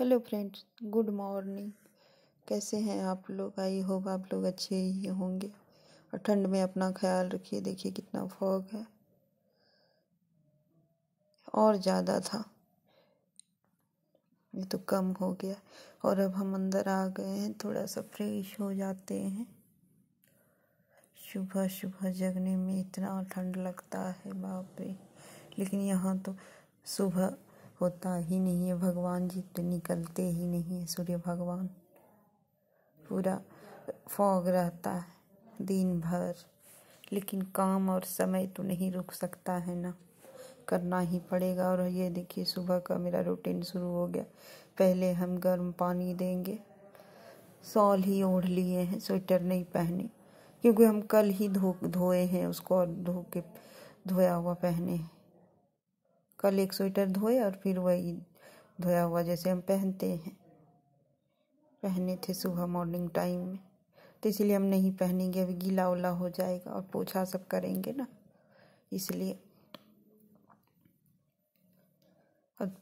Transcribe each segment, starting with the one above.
hello friends good morning कैसे हैं आप लोग आई होप आप लोग अच्छे ही होंगे और ठंड में अपना ख्याल रखिए देखिए कितना फॉग है और ज़्यादा था ये तो कम हो गया और अब हम अंदर आ गए हैं थोड़ा सा फ्रेश हो जाते हैं सुबह सुबह जगने में इतना ठंड लगता है बाप रे लेकिन यहाँ तो सुबह होता ही नहीं है भगवान जी तो निकलते ही नहीं है सूर्य भगवान पूरा फॉग रहता है दिन भर लेकिन काम और समय तो नहीं रुक सकता है ना करना ही पड़ेगा और ये देखिए सुबह का मेरा रूटीन शुरू हो गया पहले हम गर्म पानी देंगे सॉल ही ओढ़ लिए हैं स्वेटर नहीं पहने क्योंकि हम कल ही धो धोए हैं उसको और धो के धोया हुआ पहने हैं कल एक स्वेटर धोए और फिर वही धोया हुआ जैसे हम पहनते हैं पहने थे सुबह मॉर्निंग टाइम में तो इसलिए हम नहीं पहनेंगे अभी गीला उला हो जाएगा और पोछा सब करेंगे ना इसलिए और,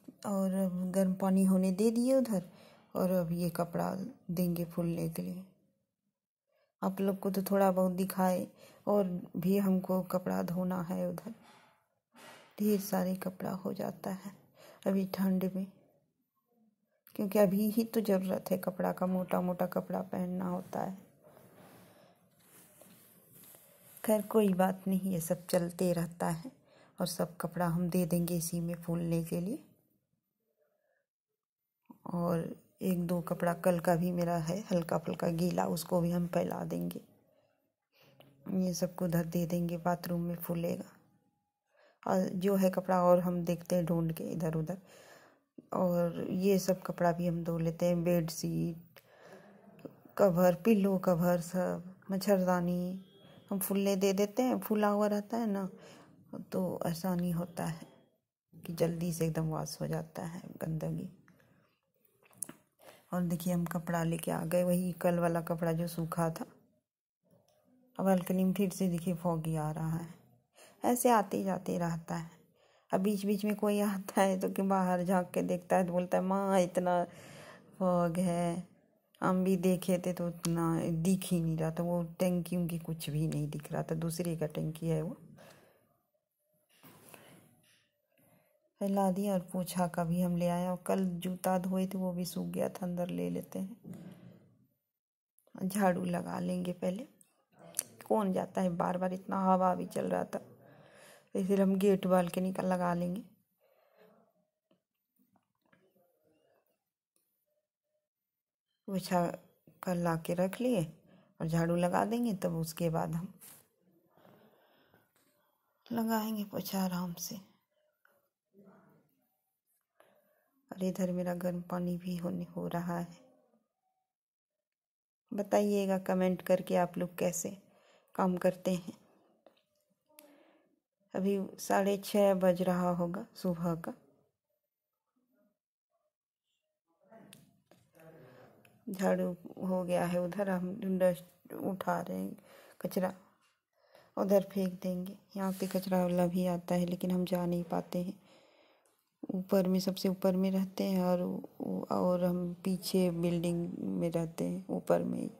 गर्म पानी होने दे दिए उधर और अब ये कपड़ा देंगे फूलने के लिए आप लोग को तो थोड़ा बहुत दिखाए और भी हमको कपड़ा धोना है उधर ढेर सारे कपड़ा हो जाता है अभी ठंड में क्योंकि अभी ही तो ज़रूरत है कपड़ा का मोटा मोटा कपड़ा पहनना होता है खैर कोई बात नहीं ये सब चलते रहता है और सब कपड़ा हम दे देंगे इसी में फूलने के लिए और एक दो कपड़ा कल का भी मेरा है हल्का फुल्का गीला उसको भी हम फैला देंगे ये सबको उधर दे देंगे बाथरूम में फूलेगा और जो है कपड़ा और हम देखते हैं ढूंढ के इधर उधर और ये सब कपड़ा भी हम धो लेते हैं bed sheet cover pillow cover सब मच्छरदानी हम फूलने दे देते हैं फूला हुआ रहता है ना तो आसानी होता है कि जल्दी से एकदम वाश हो जाता है गंदगी और देखिए हम कपड़ा लेके आ गए वही कल वाला कपड़ा जो सूखा था अब अलकनी में फिर से देखिए फॉगी आ रहा है ऐसे आते ही जाते ही रहता है अब बीच बीच में कोई आता है तो कि बाहर झाँक के देखता है तो बोलता है माँ इतना फॉग है हम भी देखे थे तो उतना दिख ही नहीं रहा था वो टंकी उनकी कुछ भी नहीं दिख रहा था दूसरे का टंकी है वो फैला दिया और पूछा का भी हम ले आया और कल जूता धोए थे वो भी सूख गया था अंदर ले लेते हैं झाड़ू लगा लेंगे पहले कौन जाता है बार बार इतना हवा भी चल रहा था इसलिए तो फिर हम गेट बालकनी का लगा लेंगे बिछा कर ला के रख लिए और झाड़ू लगा देंगे तब उसके बाद हम लगाएंगे पोछा आराम से और इधर मेरा गर्म पानी भी होने हो रहा है बताइएगा कमेंट करके आप लोग कैसे काम करते हैं अभी साढ़े छः बज रहा होगा सुबह का झाड़ू हो गया है उधर हम डस्ट उठा रहे हैं कचरा उधर फेंक देंगे यहाँ पे कचरा वाला भी आता है लेकिन हम जा नहीं पाते हैं ऊपर में सबसे ऊपर में रहते हैं और और हम पीछे बिल्डिंग में रहते हैं ऊपर में ही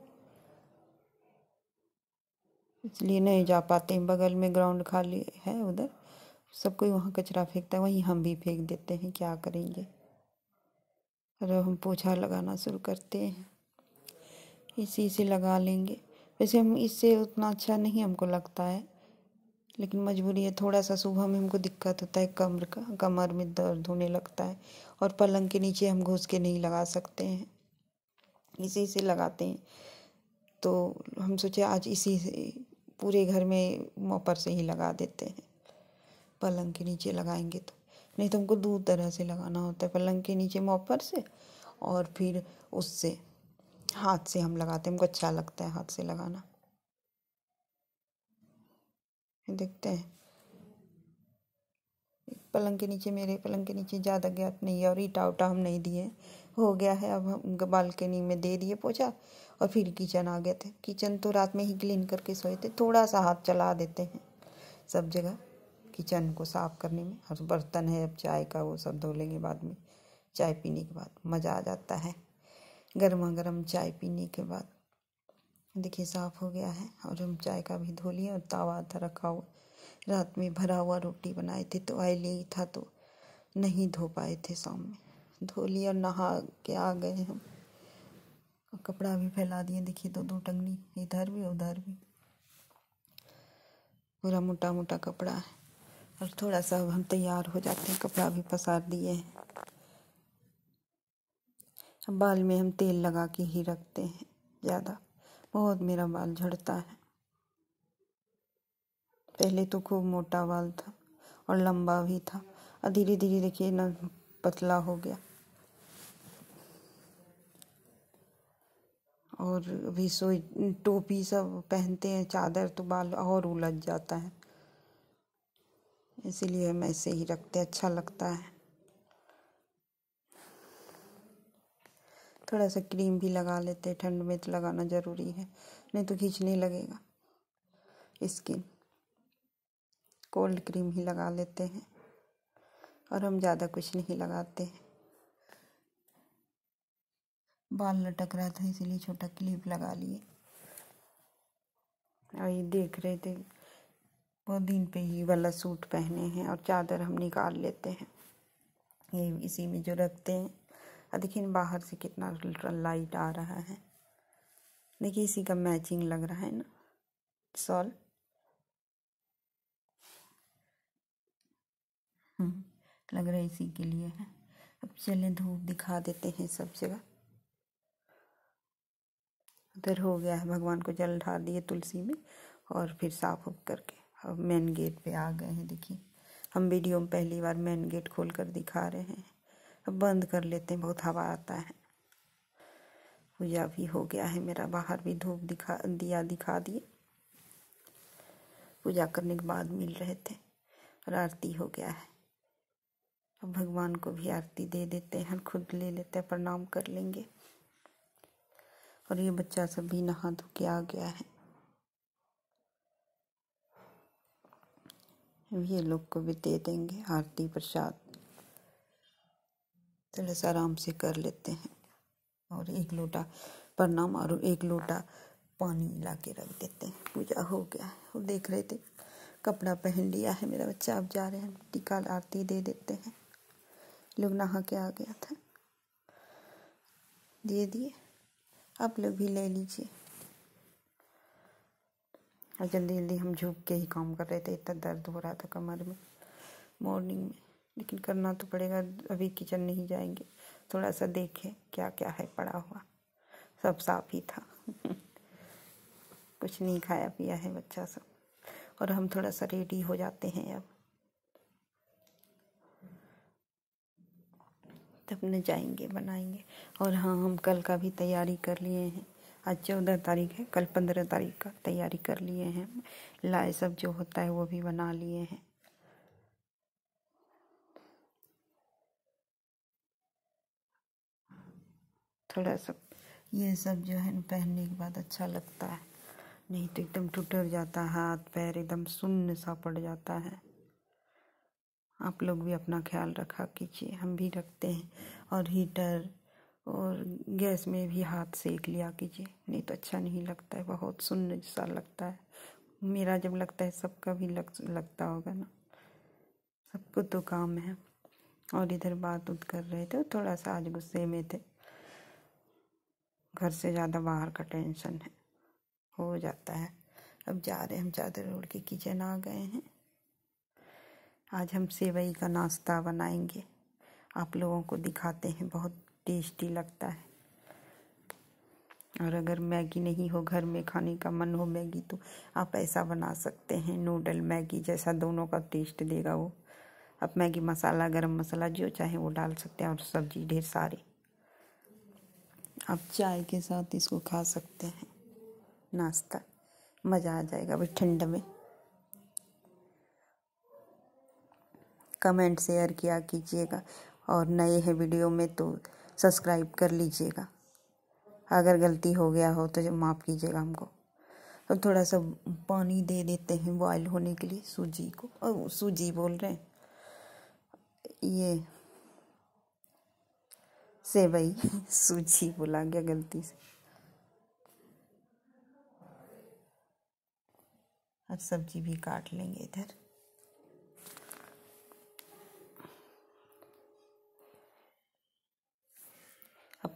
इसलिए नहीं जा पाते बगल में ग्राउंड खाली है उधर सब कोई वहाँ कचरा फेंकता है वहीं हम भी फेंक देते हैं क्या करेंगे अरे हम पोछा लगाना शुरू करते हैं इसी से लगा लेंगे वैसे हम इससे उतना अच्छा नहीं हमको लगता है लेकिन मजबूरी है थोड़ा सा सुबह में हमको दिक्कत होता है कमर का कमर में दर्द होने लगता है और पलंग के नीचे हम घुस के नहीं लगा सकते हैं इसी से लगाते हैं तो हम सोचे आज इसी से पूरे घर में मोपर से ही लगा देते हैं पलंग के नीचे लगाएंगे तो नहीं तो हमको दो तरह से लगाना होता है पलंग के नीचे मोपर से और फिर उससे हाथ से हम लगाते हैं हमको अच्छा लगता है हाथ से लगाना देखते हैं पलंग के नीचे मेरे पलंग के नीचे ज़्यादा गैप नहीं है और ईटा उटा हम नहीं दिए हो गया है अब हम बालकनी में दे दिए पोछा और फिर किचन आ गए थे किचन तो रात में ही क्लीन करके सोए थे थोड़ा सा हाथ चला देते हैं सब जगह किचन को साफ़ करने में और बर्तन है अब चाय का वो सब धो लेंगे बाद में चाय पीने के बाद मज़ा आ जाता है गर्मा गर्म चाय पीने के बाद देखिए साफ़ हो गया है और हम चाय का भी धो लिए और तावा था रखा हुआ रात में भरा हुआ रोटी बनाए थे तो आई ली था तो नहीं धो पाए थे शाम में धो लिया नहा के आ गए हम और कपड़ा भी फैला दिए देखिए दो दो टंगनी इधर भी उधर भी पूरा मोटा मोटा कपड़ा है और थोड़ा सा अब हम तैयार हो जाते हैं कपड़ा भी पसार दिए हैं अब बाल में हम तेल लगा के ही रखते हैं ज़्यादा बहुत मेरा बाल झड़ता है पहले तो खूब मोटा बाल था और लंबा भी था और धीरे धीरे देखिए ना पतला हो गया और रसोई टोपी सब पहनते हैं चादर तो बाल और उलझ जाता है इसीलिए हम ऐसे ही रखते अच्छा लगता है थोड़ा सा क्रीम भी लगा लेते हैं ठंड में तो लगाना ज़रूरी है नहीं तो खींचने लगेगा स्किन कोल्ड क्रीम ही लगा लेते हैं और हम ज़्यादा कुछ नहीं लगाते हैं बाल लटक रहा था इसीलिए छोटा क्लिप लगा लिए और ये देख रहे थे वो दिन पे ही वाला सूट पहने हैं और चादर हम निकाल लेते हैं ये इसी में जो रखते हैं और देखिए बाहर से कितना लाइट आ रहा है देखिए इसी का मैचिंग लग रहा है ना सॉल हम्म, लग रहा है इसी के लिए है अब चलें धूप दिखा देते हैं सब जगह उधर हो गया है भगवान को जल ढाल दिए तुलसी में और फिर साफ उफ करके अब मेन गेट पे आ गए हैं देखिए हम वीडियो में पहली बार मेन गेट खोल कर दिखा रहे हैं अब बंद कर लेते हैं बहुत हवा आता है पूजा भी हो गया है मेरा बाहर भी धूप दिखा दिया दिखा दिए पूजा करने के बाद मिल रहे थे और आरती हो गया है अब भगवान को भी आरती दे देते हैं खुद ले लेते हैं प्रणाम कर लेंगे और ये बच्चा सब भी नहा धो के आ गया है ये लोग को भी दे देंगे आरती प्रसाद थोड़ा सा आराम से कर लेते हैं और एक लोटा प्रणाम और एक लोटा पानी ला के रख देते हैं पूजा हो गया है और देख रहे थे कपड़ा पहन लिया है मेरा बच्चा अब जा रहे हैं टीका आरती दे देते हैं लोग नहा के आ गया था दे दिए आप लोग भी ले लीजिए और जल्दी जल्दी हम झुक के ही काम कर रहे थे इतना दर्द हो रहा था कमर में मॉर्निंग में लेकिन करना तो पड़ेगा अभी किचन नहीं जाएंगे थोड़ा सा देखें क्या क्या है पड़ा हुआ सब साफ ही था कुछ नहीं खाया पिया है बच्चा सब और हम थोड़ा सा रेडी हो जाते हैं अब तब न जाएंगे बनाएंगे और हाँ हम कल का भी तैयारी कर लिए हैं आज चौदह तारीख है कल पंद्रह तारीख का तैयारी कर लिए हैं लाए सब जो होता है वो भी बना लिए हैं थोड़ा सा ये सब जो है ना पहनने के बाद अच्छा लगता है नहीं तो एकदम टूट जाता है हाथ पैर एकदम सुन्न सा पड़ जाता है आप लोग भी अपना ख्याल रखा कीजिए हम भी रखते हैं और हीटर और गैस में भी हाथ सेक लिया कीजिए नहीं तो अच्छा नहीं लगता है बहुत सुन्न सा लगता है मेरा जब लगता है सबका भी लग लगता होगा ना सबको तो काम है और इधर बात उत कर रहे थे थोड़ा सा आज गुस्से में थे घर से ज़्यादा बाहर का टेंशन है हो जाता है अब जा रहे हम चादर ओढ़ के किचन आ गए हैं आज हम सेवई का नाश्ता बनाएंगे आप लोगों को दिखाते हैं बहुत टेस्टी लगता है और अगर मैगी नहीं हो घर में खाने का मन हो मैगी तो आप ऐसा बना सकते हैं नूडल मैगी जैसा दोनों का टेस्ट देगा वो आप मैगी मसाला गरम मसाला जो चाहे वो डाल सकते हैं और सब्जी ढेर सारी आप चाय के साथ इसको खा सकते हैं नाश्ता मज़ा आ जाएगा अभी ठंड में कमेंट शेयर किया कीजिएगा और नए हैं वीडियो में तो सब्सक्राइब कर लीजिएगा अगर गलती हो गया हो तो माफ़ कीजिएगा हमको तो थोड़ा सा पानी दे देते हैं बॉयल होने के लिए सूजी को और सूजी बोल रहे हैं ये से भाई सूजी बोला गया गलती से अब सब्जी भी काट लेंगे इधर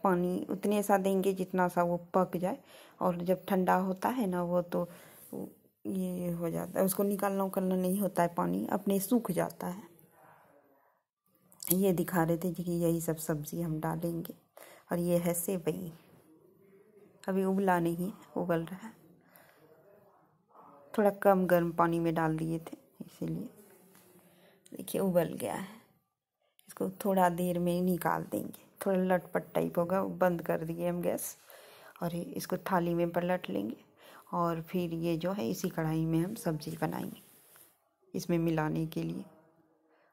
पानी उतने सा देंगे जितना सा वो पक जाए और जब ठंडा होता है ना वो तो ये हो जाता है उसको निकालना उकलना नहीं होता है पानी अपने सूख जाता है ये दिखा रहे थे जी कि यही सब सब्ज़ी हम डालेंगे और ये है सेवई अभी उबला नहीं है उबल रहा है थोड़ा कम गर्म पानी में डाल दिए थे इसीलिए देखिए उबल गया है इसको थोड़ा देर में निकाल देंगे थोड़ा लटपट टाइप होगा बंद कर दिए हम गैस और इसको थाली में पलट लेंगे और फिर ये जो है इसी कढ़ाई में हम सब्जी बनाएंगे इसमें मिलाने के लिए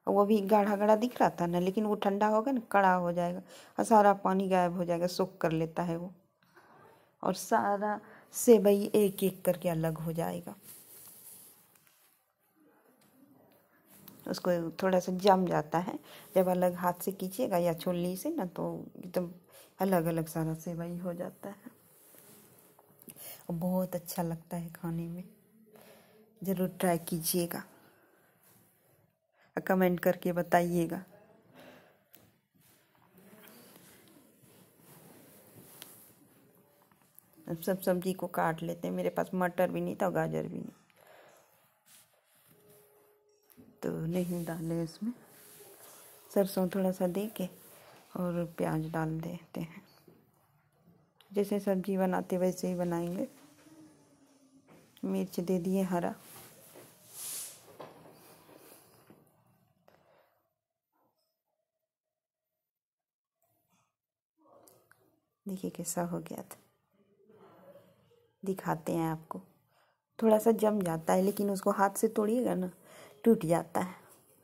और वो भी गाढ़ा गाढ़ा दिख रहा था ना लेकिन वो ठंडा होगा ना कड़ा हो जाएगा और सारा पानी गायब हो जाएगा सूख कर लेता है वो और सारा सेवई एक एक करके अलग हो जाएगा उसको थोड़ा सा जम जाता है जब अलग हाथ से खींचिएगा या छोलनी से ना तो एकदम अलग अलग सारा सेवई हो जाता है और बहुत अच्छा लगता है खाने में ज़रूर ट्राई कीजिएगा कमेंट करके बताइएगा सब सब्जी को काट लेते हैं मेरे पास मटर भी नहीं था गाजर भी नहीं तो नहीं डाले इसमें सरसों थोड़ा सा दे के और प्याज डाल देते हैं जैसे सब्जी बनाते वैसे ही बनाएंगे मिर्च दे दिए हरा देखिए कैसा हो गया था दिखाते हैं आपको थोड़ा सा जम जाता है लेकिन उसको हाथ से तोड़िएगा ना टूट जाता है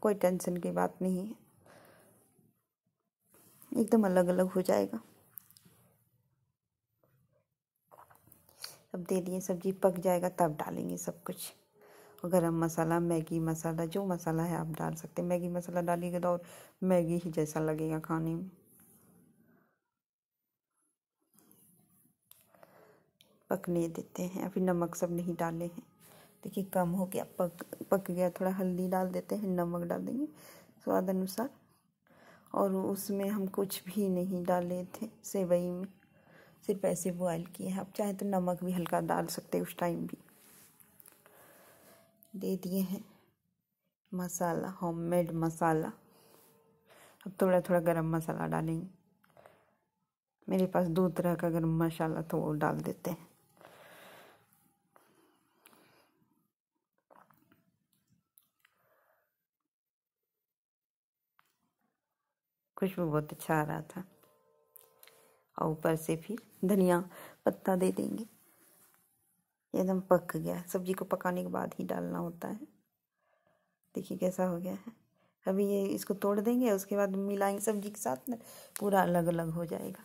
कोई टेंशन की बात नहीं है एकदम अलग अलग हो जाएगा अब दे दिए सब्जी पक जाएगा तब डालेंगे सब कुछ गरम मसाला मैगी मसाला जो मसाला है आप डाल सकते हैं मैगी मसाला डालिएगा तो और मैगी ही जैसा लगेगा खाने में पकने देते हैं अभी नमक सब नहीं डाले हैं देखिए कम हो गया पक पक गया थोड़ा हल्दी डाल देते हैं नमक डाल देंगे स्वाद अनुसार और उसमें हम कुछ भी नहीं डाले थे सेवई में सिर्फ ऐसे बॉयल किए हैं आप चाहे तो नमक भी हल्का डाल सकते हैं उस टाइम भी दे दिए हैं मसाला होममेड मसाला अब थोड़ा थोड़ा गरम मसाला डालेंगे मेरे पास दो तरह का गरम मसाला तो वो डाल देते हैं खुशबू बहुत अच्छा आ रहा था और ऊपर से फिर धनिया पत्ता दे देंगे एकदम पक गया सब्जी को पकाने के बाद ही डालना होता है देखिए कैसा हो गया है अभी ये इसको तोड़ देंगे उसके बाद मिलाएंगे सब्जी के साथ ना पूरा अलग अलग हो जाएगा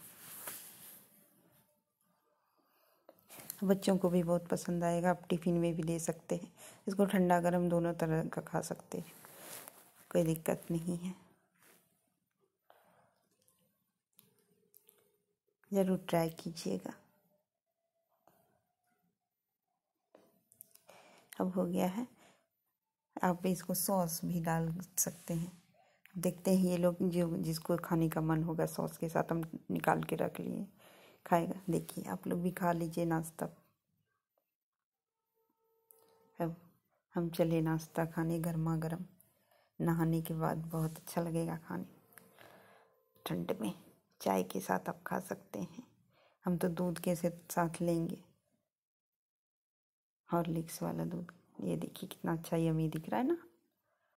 बच्चों को भी बहुत पसंद आएगा आप टिफ़िन में भी दे सकते हैं इसको ठंडा गर्म दोनों तरह का खा सकते हैं कोई दिक्कत नहीं है ज़रूर ट्राई कीजिएगा अब हो गया है आप इसको सॉस भी डाल सकते हैं देखते हैं ये लोग जो जिसको खाने का मन होगा सॉस के साथ हम निकाल के रख लिए खाएगा देखिए आप लोग भी खा लीजिए नाश्ता अब हम चले नाश्ता खाने गर्मा गर्म नहाने के बाद बहुत अच्छा लगेगा खाने ठंड में चाय के साथ आप खा सकते हैं हम तो दूध के साथ लेंगे हॉर्लिक्स वाला दूध ये देखिए कितना अच्छा यमी दिख रहा है ना